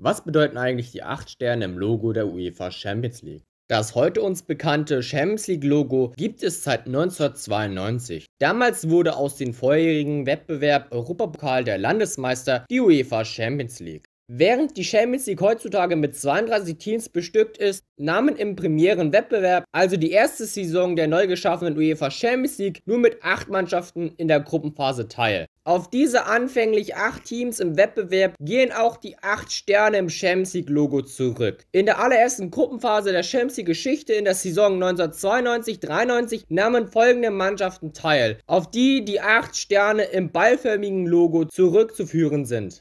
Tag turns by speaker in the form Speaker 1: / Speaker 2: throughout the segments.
Speaker 1: Was bedeuten eigentlich die 8 Sterne im Logo der UEFA Champions League? Das heute uns bekannte Champions League Logo gibt es seit 1992. Damals wurde aus dem vorherigen Wettbewerb Europapokal der Landesmeister die UEFA Champions League. Während die Champions League heutzutage mit 32 Teams bestückt ist, nahmen im primären Wettbewerb, also die erste Saison der neu geschaffenen UEFA Champions League, nur mit 8 Mannschaften in der Gruppenphase teil. Auf diese anfänglich 8 Teams im Wettbewerb gehen auch die 8 Sterne im Champions League Logo zurück. In der allerersten Gruppenphase der Champions League Geschichte in der Saison 1992-93 nahmen folgende Mannschaften teil, auf die die 8 Sterne im ballförmigen Logo zurückzuführen sind.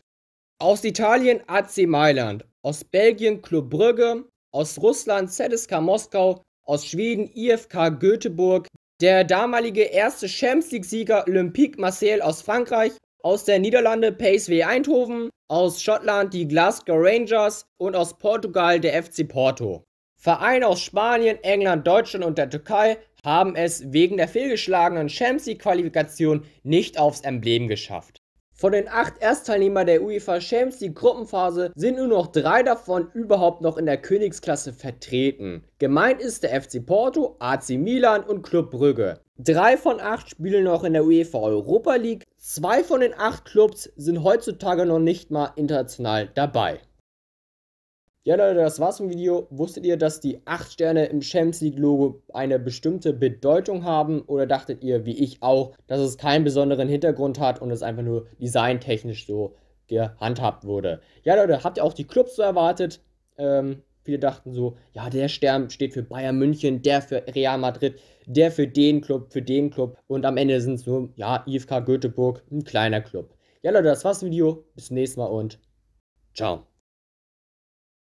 Speaker 1: Aus Italien AC Mailand, aus Belgien Club Brügge, aus Russland ZSK Moskau, aus Schweden IFK Göteborg, der damalige erste Champions League-Sieger Olympique Marseille aus Frankreich, aus der Niederlande PSV Eindhoven, aus Schottland die Glasgow Rangers und aus Portugal der FC Porto. Vereine aus Spanien, England, Deutschland und der Türkei haben es wegen der fehlgeschlagenen Champions League-Qualifikation nicht aufs Emblem geschafft. Von den acht Erstteilnehmern der UEFA Champions League Gruppenphase sind nur noch drei davon überhaupt noch in der Königsklasse vertreten. Gemeint ist der FC Porto, AC Milan und Club Brügge. Drei von acht spielen noch in der UEFA Europa League. Zwei von den acht Clubs sind heutzutage noch nicht mal international dabei. Ja, Leute, das war's vom Video. Wusstet ihr, dass die 8 Sterne im Champions League-Logo eine bestimmte Bedeutung haben? Oder dachtet ihr, wie ich auch, dass es keinen besonderen Hintergrund hat und es einfach nur designtechnisch so gehandhabt wurde? Ja, Leute, habt ihr auch die Clubs so erwartet? Ähm, viele dachten so, ja, der Stern steht für Bayern München, der für Real Madrid, der für den Club, für den Club. Und am Ende sind es nur, ja, IFK Göteborg, ein kleiner Club. Ja, Leute, das war's vom Video. Bis zum nächsten Mal und ciao.